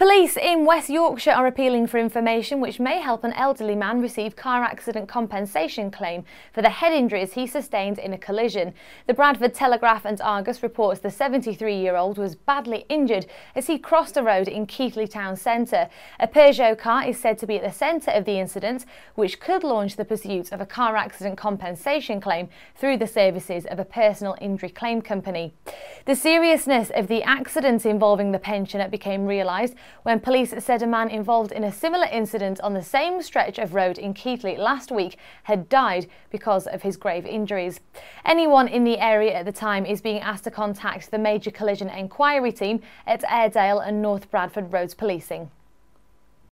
Police in West Yorkshire are appealing for information which may help an elderly man receive car accident compensation claim for the head injuries he sustained in a collision. The Bradford Telegraph and Argus reports the 73-year-old was badly injured as he crossed a road in Keighley town centre. A Peugeot car is said to be at the centre of the incident, which could launch the pursuit of a car accident compensation claim through the services of a personal injury claim company. The seriousness of the accident involving the pensioner became realised when police said a man involved in a similar incident on the same stretch of road in Keighley last week had died because of his grave injuries. Anyone in the area at the time is being asked to contact the Major Collision Enquiry Team at Airedale and North Bradford Roads Policing.